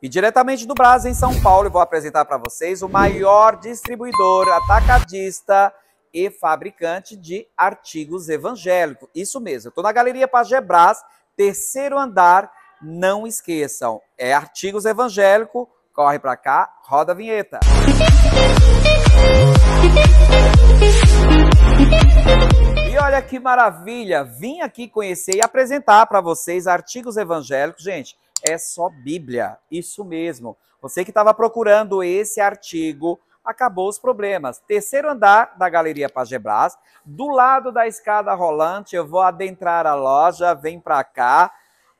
E diretamente do Brasil em São Paulo, eu vou apresentar para vocês o maior distribuidor, atacadista e fabricante de artigos evangélicos. Isso mesmo, eu estou na Galeria Pajé terceiro andar, não esqueçam, é artigos evangélicos, corre para cá, roda a vinheta. E olha que maravilha, vim aqui conhecer e apresentar para vocês artigos evangélicos, gente, é só Bíblia. Isso mesmo. Você que estava procurando esse artigo, acabou os problemas. Terceiro andar da Galeria Pagebras, do lado da escada rolante, eu vou adentrar a loja, vem para cá.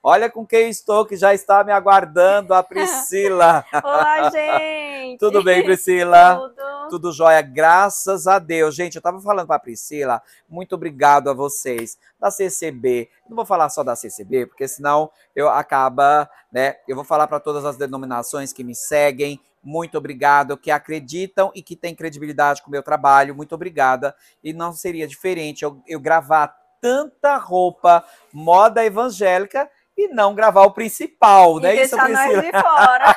Olha com quem estou, que já está me aguardando, a Priscila. Olá, gente! Tudo bem, Priscila? Tudo. Tudo jóia, graças a Deus. Gente, eu estava falando para a Priscila, muito obrigado a vocês da CCB. Não vou falar só da CCB, porque senão eu acaba, né? Eu vou falar para todas as denominações que me seguem. Muito obrigado, que acreditam e que têm credibilidade com o meu trabalho. Muito obrigada. E não seria diferente eu, eu gravar tanta roupa moda evangélica e não gravar o principal, e né? Isso eu de fora.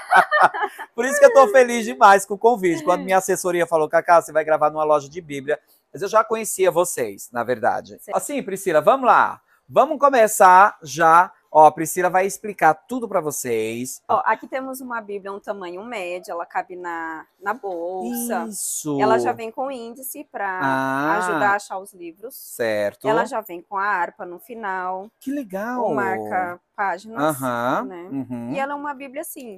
Por isso que eu estou feliz demais com o convite. Quando é. minha assessoria falou, Cacá, você vai gravar numa loja de Bíblia. Mas eu já conhecia vocês, na verdade. Sim. Assim, Priscila, vamos lá. Vamos começar já Ó, a Priscila vai explicar tudo para vocês. Ó, aqui temos uma Bíblia, um tamanho médio, ela cabe na, na bolsa. Isso! Ela já vem com índice para ah, ajudar a achar os livros. Certo. Ela já vem com a harpa no final. Que legal! Com marca páginas. Aham. Né? Uhum. E ela é uma Bíblia, assim,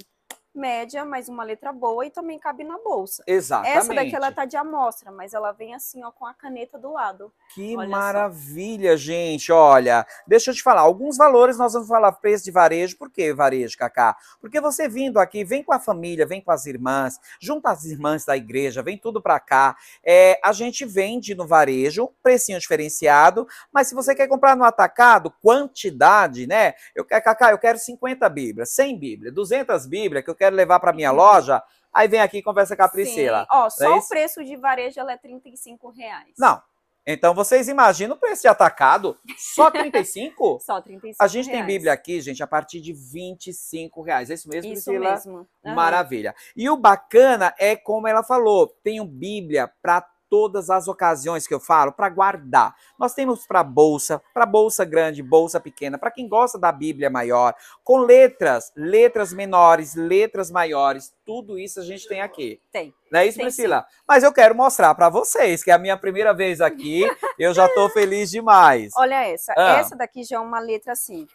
média, mas uma letra boa e também cabe na bolsa. Exatamente. Essa daqui ela tá de amostra, mas ela vem assim, ó, com a caneta do lado. Que Olha maravilha, só. gente. Olha, deixa eu te falar, alguns valores nós vamos falar preço de varejo. Por que varejo, Cacá? Porque você vindo aqui, vem com a família, vem com as irmãs, junta as irmãs da igreja, vem tudo para cá. É, a gente vende no varejo, precinho diferenciado, mas se você quer comprar no atacado, quantidade, né? Eu, Cacá, eu quero 50 bíblias, 100 bíblias, 200 bíblias, que eu quero quero levar para minha loja, aí vem aqui e conversa com a Priscila. Sim. Ó, é só é o isso? preço de varejo é 35 reais. Não. Então vocês imaginam o preço de atacado? Só 35? só 35 A gente reais. tem Bíblia aqui, gente, a partir de 25 reais. É isso mesmo, isso Priscila? Isso mesmo. Uhum. Maravilha. E o bacana é como ela falou, tenho Bíblia para todas as ocasiões que eu falo, para guardar. Nós temos para bolsa, para bolsa grande, bolsa pequena, para quem gosta da Bíblia maior, com letras, letras menores, letras maiores, tudo isso a gente tem aqui. Tem. Não é isso, tem, Priscila? Sim. Mas eu quero mostrar para vocês, que é a minha primeira vez aqui, eu já estou feliz demais. Olha essa, ah. essa daqui já é uma letra assim,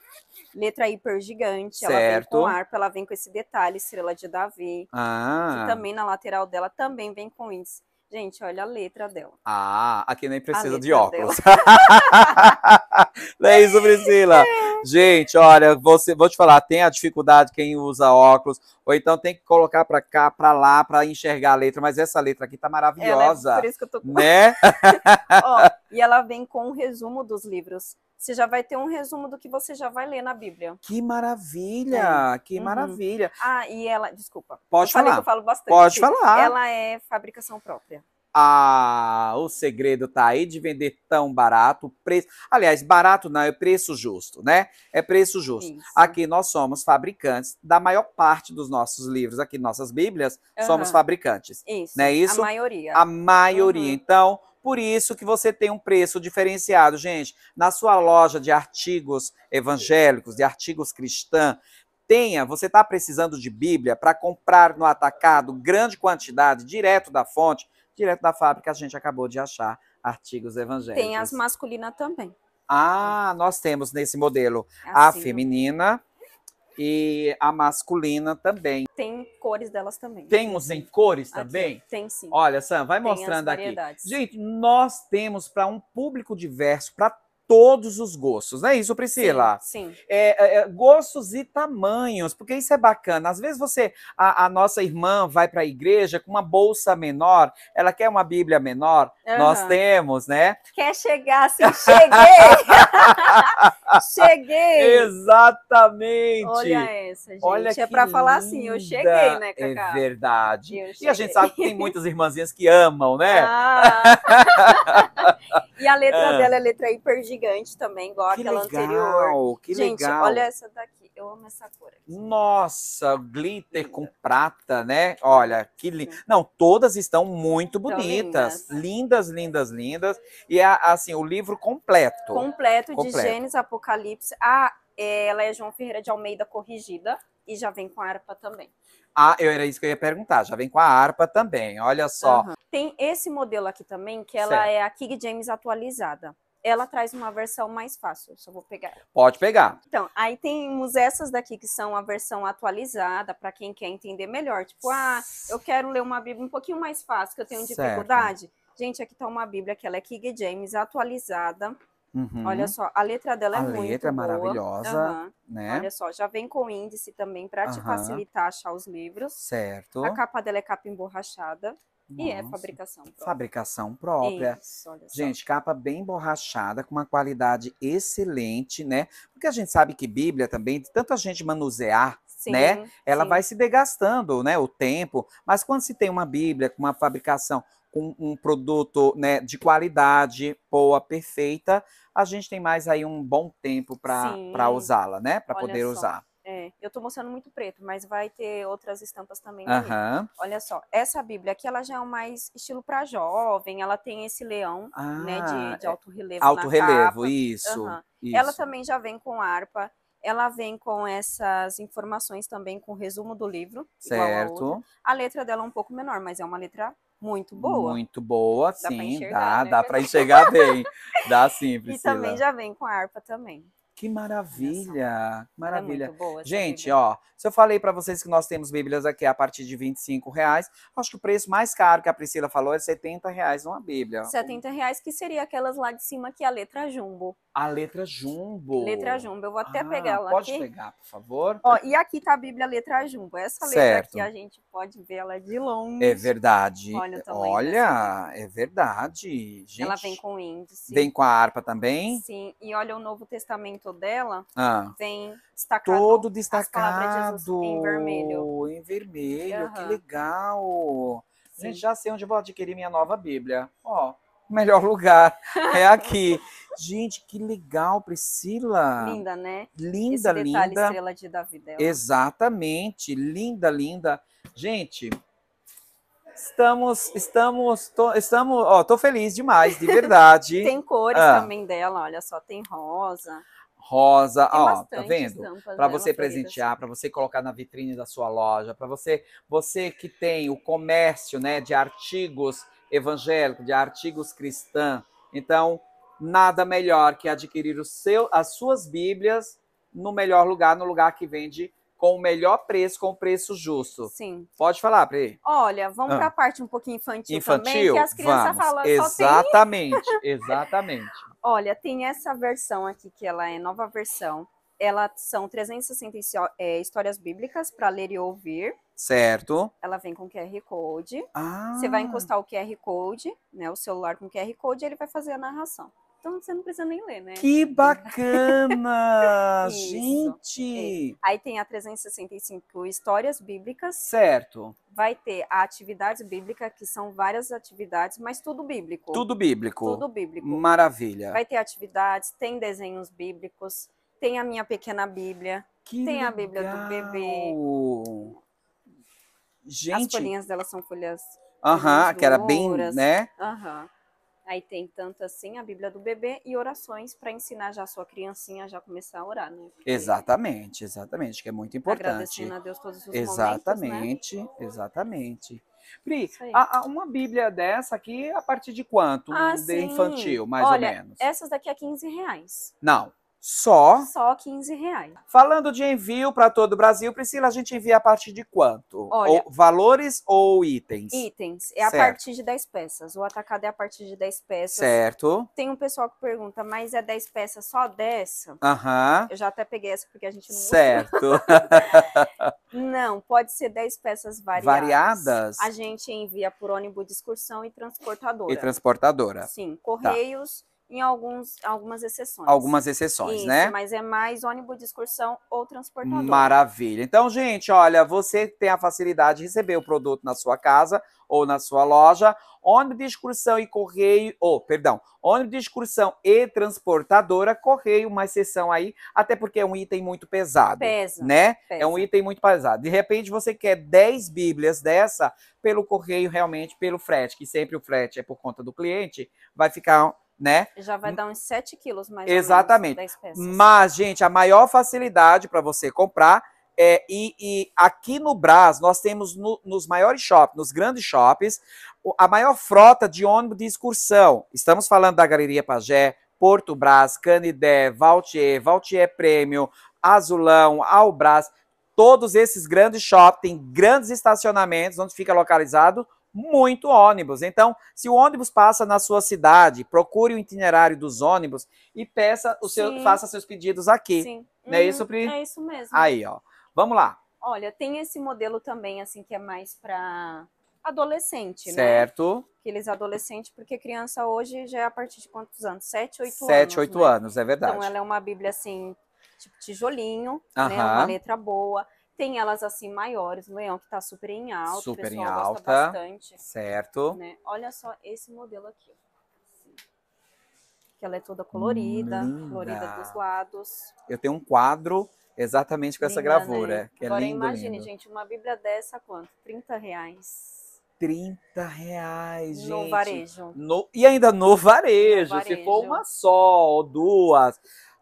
letra hiper gigante, certo. ela vem com ar, ela vem com esse detalhe, estrela de Davi, ah. que também na lateral dela também vem com isso. Gente, olha a letra dela. Ah, aqui nem precisa de óculos. Não é isso, Priscila? É. Gente, olha, você, vou te falar, tem a dificuldade quem usa óculos, ou então tem que colocar para cá, para lá, para enxergar a letra, mas essa letra aqui tá é maravilhosa. É, né? Por isso que eu tô com... Né? Ó, e ela vem com um resumo dos livros você já vai ter um resumo do que você já vai ler na Bíblia. Que maravilha! É. Que uhum. maravilha! Ah, e ela, desculpa. Pode eu falar. eu falo bastante. Pode falar. Ela é fabricação própria. Ah, o segredo tá aí de vender tão barato, preço. Aliás, barato não, é preço justo, né? É preço justo. Isso. Aqui nós somos fabricantes da maior parte dos nossos livros, aqui nossas Bíblias, uhum. somos fabricantes. Isso. Não é isso? A maioria. A maioria. Uhum. Então, por isso que você tem um preço diferenciado, gente. Na sua loja de artigos evangélicos, de artigos cristãos, tenha, você está precisando de Bíblia para comprar no atacado grande quantidade, direto da fonte, direto da fábrica, a gente acabou de achar artigos evangélicos. Tem as masculinas também. Ah, nós temos nesse modelo é assim. a né? feminina, e a masculina também. Tem cores delas também. Temos em cores também? Aqui, tem sim. Olha, Sam, vai tem mostrando aqui. Gente, nós temos para um público diverso, para todos os gostos, não é isso, Priscila? Sim. sim. É, é, é, gostos e tamanhos, porque isso é bacana. Às vezes você, a, a nossa irmã vai para a igreja com uma bolsa menor, ela quer uma Bíblia menor, uhum. nós temos, né? Quer chegar assim, cheguei! cheguei! Exatamente! Olha essa, gente. Olha é para falar assim, eu cheguei, né, é Cacá? É verdade. E a gente sabe que tem muitas irmãzinhas que amam, né? Ah. e a letra é. dela é letra hipergigante gigante também, igual que aquela legal, anterior. Que Gente, legal. olha essa daqui. Eu amo essa cor. Aqui. Nossa, glitter Linda. com prata, né? Olha, que lindo. Não, todas estão muito bonitas. Lindas. lindas, lindas, lindas. E assim, o livro completo. Completo, completo. de Gênesis Apocalipse. Ah, é, ela é João Ferreira de Almeida corrigida e já vem com a harpa também. Ah, eu era isso que eu ia perguntar, já vem com a harpa também, olha só. Uhum. Tem esse modelo aqui também, que ela certo. é a King James atualizada ela traz uma versão mais fácil. Só vou pegar. Pode pegar. Então, aí temos essas daqui que são a versão atualizada para quem quer entender melhor. Tipo, ah, eu quero ler uma Bíblia um pouquinho mais fácil, que eu tenho dificuldade. Certo. Gente, aqui está uma Bíblia que ela é King James atualizada. Uhum. Olha só, a letra dela é a muito letra é maravilhosa, uhum. né? Olha só, já vem com índice também para te facilitar achar os livros. Certo. A capa dela é capa emborrachada. E é Nossa. é fabricação própria. Fabricação própria. Isso, olha só. Gente, capa bem borrachada, com uma qualidade excelente, né? Porque a gente sabe que Bíblia também, tanta gente manusear, sim, né? Ela sim. vai se degastando, né? O tempo. Mas quando se tem uma Bíblia com uma fabricação, com um produto né, de qualidade, boa, perfeita, a gente tem mais aí um bom tempo para usá-la, né? Para poder só. usar. É, eu estou mostrando muito preto, mas vai ter outras estampas também. Uhum. Olha só, essa Bíblia aqui, ela já é um mais estilo para jovem, ela tem esse leão, ah, né, de, é de, alto relevo Alto relevo, isso, uhum. isso. Ela também já vem com harpa, ela vem com essas informações também, com o resumo do livro. Certo. A letra dela é um pouco menor, mas é uma letra muito boa. Muito boa, dá sim, pra enxergar, dá, né? dá para enxergar bem. Dá sim, Priscila. E também já vem com a harpa também. Que maravilha! Maravilha. É boa, Gente, Bíblia. ó, se eu falei para vocês que nós temos Bíblias aqui a partir de 25 reais, acho que o preço mais caro que a Priscila falou é 70 reais uma Bíblia. 70 reais, que seria aquelas lá de cima que é a letra jumbo. A letra jumbo. Letra jumbo. Eu vou até ah, pegar ela pode aqui. Pode pegar, por favor. Ó, e aqui tá a Bíblia letra jumbo. Essa letra certo. aqui a gente pode ver ela de longe. É verdade. Olha, olha é verdade. Gente, ela vem com índice. Vem com a harpa também? Sim. E olha o Novo Testamento dela. Ah. Vem destacado. Todo destacado. De em vermelho. Em vermelho. Uhum. Que legal. Sim. Gente, já sei onde vou adquirir minha nova Bíblia. Ó o melhor lugar é aqui. Gente, que legal, Priscila. Linda, né? Linda, Esse linda. Estrela de Davi Exatamente, linda, linda. Gente, estamos, estamos, tô, estamos, ó, tô feliz demais, de verdade. tem cores ah. também dela, olha só, tem rosa. Rosa, tem ó, tá vendo? Para você presentear, para você colocar na vitrine da sua loja, para você, você que tem o comércio, né, de artigos evangélico, de artigos cristã. Então, nada melhor que adquirir o seu, as suas Bíblias no melhor lugar, no lugar que vende com o melhor preço, com o preço justo. Sim. Pode falar, Pri. Olha, vamos ah. para a parte um pouquinho infantil, infantil também, que as crianças vamos. falam Exatamente, tem... exatamente. Olha, tem essa versão aqui, que ela é nova versão. Ela são 360 é, histórias bíblicas para ler e ouvir. Certo. Ela vem com QR Code. Ah. Você vai ah. encostar o QR Code, né? O celular com QR Code, e ele vai fazer a narração. Então você não precisa nem ler, né? Que bacana! gente! É. Aí tem a 365 histórias bíblicas. Certo. Vai ter a atividade bíblica, que são várias atividades, mas tudo bíblico. Tudo bíblico. Tudo bíblico. Maravilha. Vai ter atividades, tem desenhos bíblicos, tem a minha pequena Bíblia, que tem legal. a Bíblia do bebê. Gente. As folhinhas dela são folhas. Aham, uh -huh, que era bem, né? Aham. Uh -huh. Aí tem tanto assim a Bíblia do bebê e orações para ensinar já a sua criancinha já começar a orar, né? Porque exatamente, exatamente, que é muito importante. Agradecendo a Deus todos os exatamente, momentos, né? Exatamente, Pri, a, a, uma Bíblia dessa aqui, a partir de quanto? Ah, de sim. infantil, mais Olha, ou menos. essas daqui é 15 reais. Não, só? Só 15 reais. Falando de envio para todo o Brasil, Priscila, a gente envia a partir de quanto? Olha, ou, valores ou itens? Itens. É certo. a partir de 10 peças. O atacado é a partir de 10 peças. Certo. Tem um pessoal que pergunta, mas é 10 peças só dessa? Aham. Eu já até peguei essa porque a gente não Certo. não, pode ser 10 peças variadas. Variadas? A gente envia por ônibus de excursão e transportadora. E transportadora. Sim. Tá. Correios... Tá em alguns, algumas exceções. Algumas exceções, né? Isso, né? Mas é mais ônibus de excursão ou transportador. Maravilha. Então, gente, olha, você tem a facilidade de receber o produto na sua casa ou na sua loja. Ônibus de excursão e correio, ou, oh, perdão, ônibus de excursão e transportadora, correio, uma exceção aí, até porque é um item muito pesado. Pesa. Né? Pesa. É um item muito pesado. De repente, você quer 10 bíblias dessa pelo correio, realmente, pelo frete, que sempre o frete é por conta do cliente, vai ficar né? Já vai hum. dar uns 7 quilos mais Exatamente. Mas, gente, a maior facilidade para você comprar é, e, e, aqui no Brás, nós temos no, nos maiores shoppings, nos grandes shoppings, a maior frota de ônibus de excursão. Estamos falando da Galeria Pagé, Porto Brás, Canidé, Valtier, Valtier Prêmio, Azulão, Albras. Todos esses grandes shoppings têm grandes estacionamentos onde fica localizado muito ônibus. Então, se o ônibus passa na sua cidade, procure o itinerário dos ônibus e peça o seu, faça seus pedidos aqui. Sim. Não é hum, isso, Pri? É isso mesmo. Aí, ó. Vamos lá. Olha, tem esse modelo também, assim, que é mais para adolescente, certo. né? Certo. Aqueles adolescentes, porque criança hoje já é a partir de quantos anos? Sete, oito anos. Sete, oito né? anos, é verdade. Então, ela é uma bíblia, assim, tipo tijolinho, uh -huh. né? Uma letra boa tem elas assim maiores, o leão que tá super em alta, super o pessoal em alta, gosta bastante. Certo. Né? Olha só esse modelo aqui. Que ela é toda colorida, Linda. colorida dos lados. Eu tenho um quadro exatamente com Linda, essa né? gravura, né? que é Agora lindo, imagine, lindo. gente, uma bíblia dessa quanto? 30 reais. 30 reais, gente. No varejo. No, e ainda no varejo. no varejo. Se for uma só ou duas.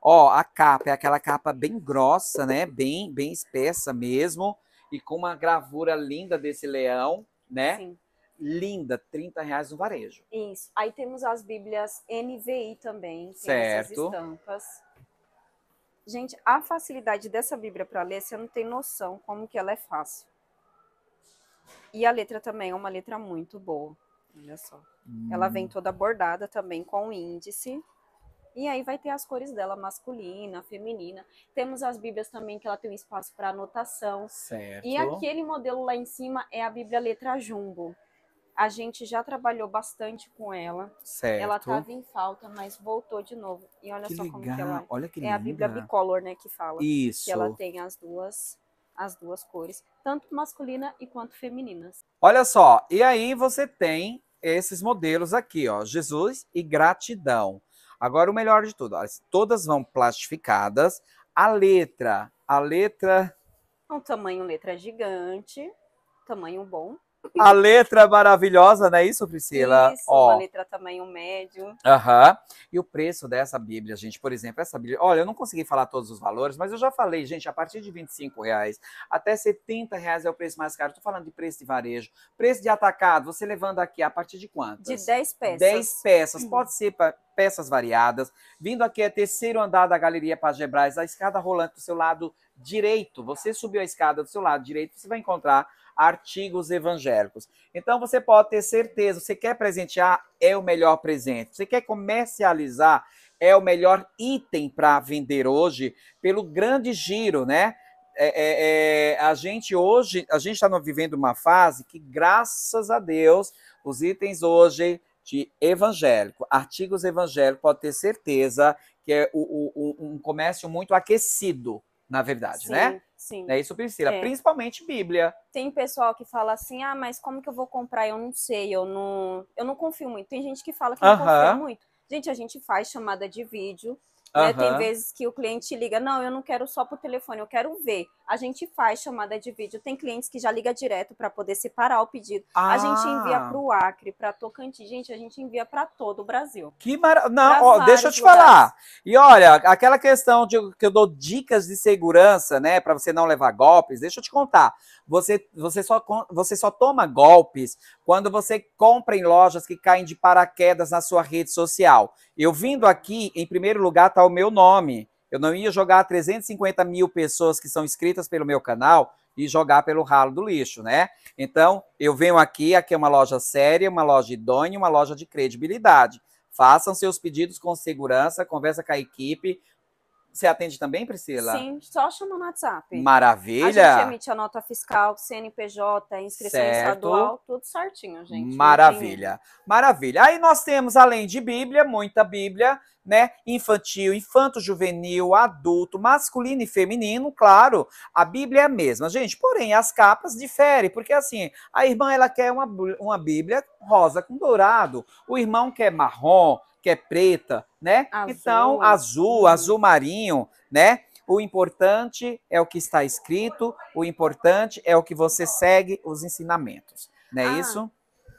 Ó, a capa é aquela capa bem grossa, né? Bem, bem espessa mesmo. E com uma gravura linda desse leão, né? Sim. Linda, 30 reais no varejo. Isso. Aí temos as bíblias NVI também. certo. estampas. Gente, a facilidade dessa bíblia para ler, você não tem noção como que ela é fácil. E a letra também é uma letra muito boa. Olha só. Hum. Ela vem toda bordada também com o índice. E aí vai ter as cores dela, masculina, feminina. Temos as bíblias também, que ela tem um espaço para anotação. Certo. E aquele modelo lá em cima é a bíblia letra jumbo. A gente já trabalhou bastante com ela. Certo. Ela estava em falta, mas voltou de novo. E olha que só legal. como que ela Olha que é linda. a Bíblia bicolor, né, que fala. Isso. Que ela tem as duas as duas cores, tanto masculina e quanto femininas. Olha só, e aí você tem esses modelos aqui, ó, Jesus e gratidão. Agora, o melhor de tudo, elas todas vão plastificadas. A letra, a letra. É um tamanho letra gigante, tamanho bom. A letra é maravilhosa, não é isso, Priscila? Isso, Ó. uma letra tamanho médio. Aham. Uhum. E o preço dessa Bíblia, gente, por exemplo, essa Bíblia... Olha, eu não consegui falar todos os valores, mas eu já falei, gente, a partir de 25 reais até 70 reais é o preço mais caro. Estou falando de preço de varejo. Preço de atacado, você levando aqui a partir de quanto? De 10 peças. 10 peças. Hum. Pode ser peças variadas. Vindo aqui é terceiro andar da Galeria Pagebrais, a escada rolante do seu lado direito. Você subiu a escada do seu lado direito, você vai encontrar artigos evangélicos. Então você pode ter certeza, você quer presentear, é o melhor presente. Você quer comercializar, é o melhor item para vender hoje, pelo grande giro, né? É, é, é, a gente hoje, a gente está vivendo uma fase que, graças a Deus, os itens hoje de evangélico, artigos evangélicos, pode ter certeza que é o, o, o, um comércio muito aquecido, na verdade, né? Sim. né? Sim. Não é isso, Priscila? É. Principalmente Bíblia. Tem pessoal que fala assim, ah, mas como que eu vou comprar? Eu não sei, eu não, eu não confio muito. Tem gente que fala que não uh -huh. confia muito. Gente, a gente faz chamada de vídeo, né? Tem vezes que o cliente liga, não, eu não quero só por telefone, eu quero ver. A gente faz chamada de vídeo. Tem clientes que já liga direto para poder separar o pedido. Ah. A gente ah. envia para o Acre, para Tocantins, gente, a gente envia para todo o Brasil. Que maravilha! Não, ó, deixa eu te lugares. falar. E olha, aquela questão de que eu dou dicas de segurança, né, para você não levar golpes, deixa eu te contar. Você, você, só, você só toma golpes quando você compra em lojas que caem de paraquedas na sua rede social. Eu vindo aqui, em primeiro lugar, tá o meu nome. Eu não ia jogar 350 mil pessoas que são inscritas pelo meu canal e jogar pelo ralo do lixo, né? Então, eu venho aqui, aqui é uma loja séria, uma loja idônea, uma loja de credibilidade. Façam seus pedidos com segurança, conversa com a equipe, você atende também, Priscila? Sim, só chama no WhatsApp. Maravilha! A gente emite a nota fiscal, CNPJ, inscrição certo. estadual, tudo certinho, gente. Maravilha, maravilha. Aí nós temos, além de Bíblia, muita Bíblia, né? Infantil, infanto, juvenil, adulto, masculino e feminino, claro, a Bíblia é a mesma. Gente, porém, as capas diferem, porque assim, a irmã ela quer uma, uma Bíblia rosa com dourado, o irmão quer marrom, que é preta, né? Azul. Então, azul, azul marinho, né? O importante é o que está escrito, o importante é o que você segue os ensinamentos. Não é ah, isso?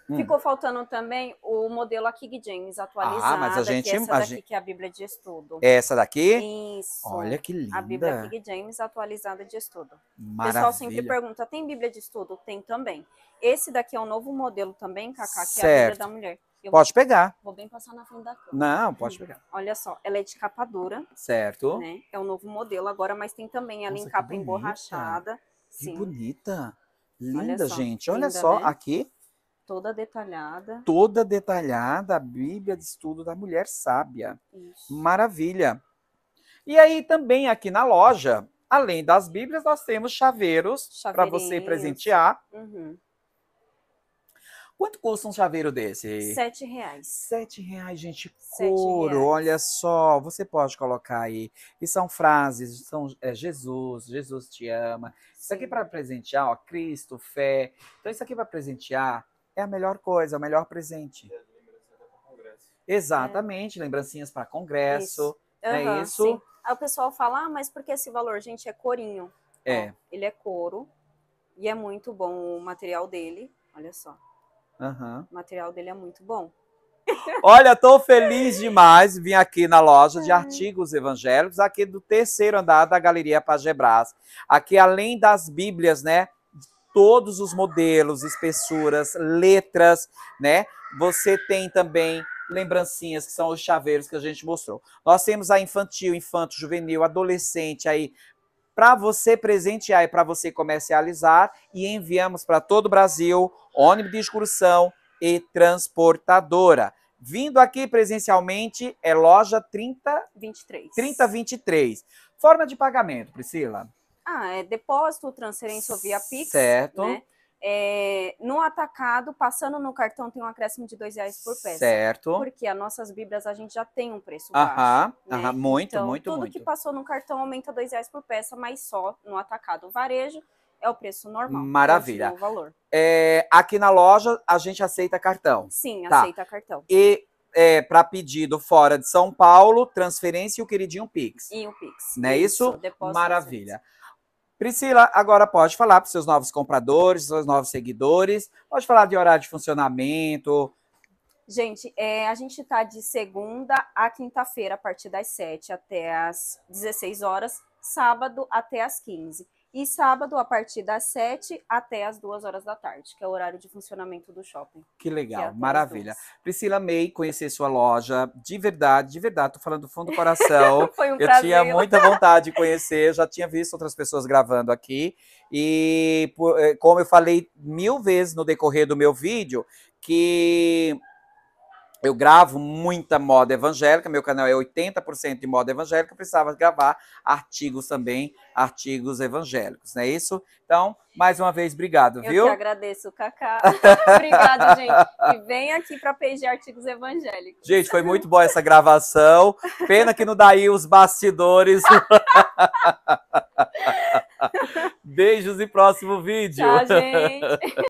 Hum. Ficou hum. faltando também o modelo Aqui King James atualizado. Ah, mas a gente. Que é essa daqui gente, que é a Bíblia de Estudo. É essa daqui? Isso. Olha que linda. A Bíblia King James atualizada de estudo. Maravilha. O pessoal sempre pergunta: tem Bíblia de estudo? Tem também. Esse daqui é um novo modelo também, Cacá, que certo. é a Bíblia da Mulher. Eu pode vou, pegar. Vou bem passar na frente da câmera. Não, pode hum, pegar. Olha só, ela é de capa dura. Certo. Né? É o um novo modelo agora, mas tem também ela Nossa, em capa emborrachada. Que Sim. bonita. Linda, Olha gente. Olha só, né? aqui. Toda detalhada. Toda detalhada, a Bíblia de Estudo da Mulher Sábia. Isso. Maravilha. E aí também aqui na loja, além das Bíblias, nós temos chaveiros para você presentear. Uhum. Quanto custa um chaveiro desse? Sete reais. Sete reais, gente. Couro, reais. olha só. Você pode colocar aí. E são frases, são é, Jesus, Jesus te ama. Sim. Isso aqui para presentear, ó, Cristo, fé. Então isso aqui para presentear é a melhor coisa, o melhor presente. É, Exatamente, é. lembrancinhas para congresso. Isso. Uhum, é isso. Sim. Aí o pessoal fala, ah, mas por que esse valor, gente? É corinho. É. Ó, ele é couro e é muito bom o material dele. Olha só. Uhum. O material dele é muito bom. Olha, estou feliz demais. Vim aqui na loja de é. artigos evangélicos, aqui do terceiro andar da Galeria Pagebras. Aqui, além das Bíblias, né? Todos os modelos, espessuras, letras, né? Você tem também lembrancinhas, que são os chaveiros que a gente mostrou. Nós temos a infantil, infanto, juvenil, adolescente, aí para você presentear e para você comercializar e enviamos para todo o Brasil ônibus de excursão e transportadora. Vindo aqui presencialmente é loja 3023. 3023. Forma de pagamento, Priscila? Ah, é depósito, transferência via Pix. Certo. Né? É, no atacado, passando no cartão, tem um acréscimo de dois reais por peça. Certo. Porque as nossas Bíblias a gente já tem um preço aham, baixo. Aham, né? muito, então, muito, tudo muito. que passou no cartão aumenta dois reais por peça, mas só no atacado. O varejo é o preço normal. Maravilha. O valor. É, aqui na loja a gente aceita cartão. Sim, tá. aceita cartão. E é, para pedido fora de São Paulo, transferência e o queridinho Pix. E o Pix. Não é isso? isso? Maravilha. Priscila, agora pode falar para seus novos compradores, seus novos seguidores, pode falar de horário de funcionamento. Gente, é, a gente está de segunda a quinta-feira, a partir das 7 até as 16 horas, sábado até as 15. E sábado, a partir das 7 até as 2 horas da tarde, que é o horário de funcionamento do shopping. Que legal, que é maravilha. Priscila May, conhecer sua loja, de verdade, de verdade, tô falando do fundo do coração. Foi um eu prazer. tinha muita vontade de conhecer, eu já tinha visto outras pessoas gravando aqui. E eh, como eu falei mil vezes no decorrer do meu vídeo, que eu gravo muita moda evangélica, meu canal é 80% de moda evangélica, precisava gravar artigos também, artigos evangélicos, não é isso? Então, mais uma vez, obrigado, eu viu? Eu que agradeço, Cacá. Obrigada, gente. E vem aqui para PG Artigos Evangélicos. Gente, foi muito boa essa gravação. Pena que não daí os bastidores. Beijos e próximo vídeo. Tchau, gente.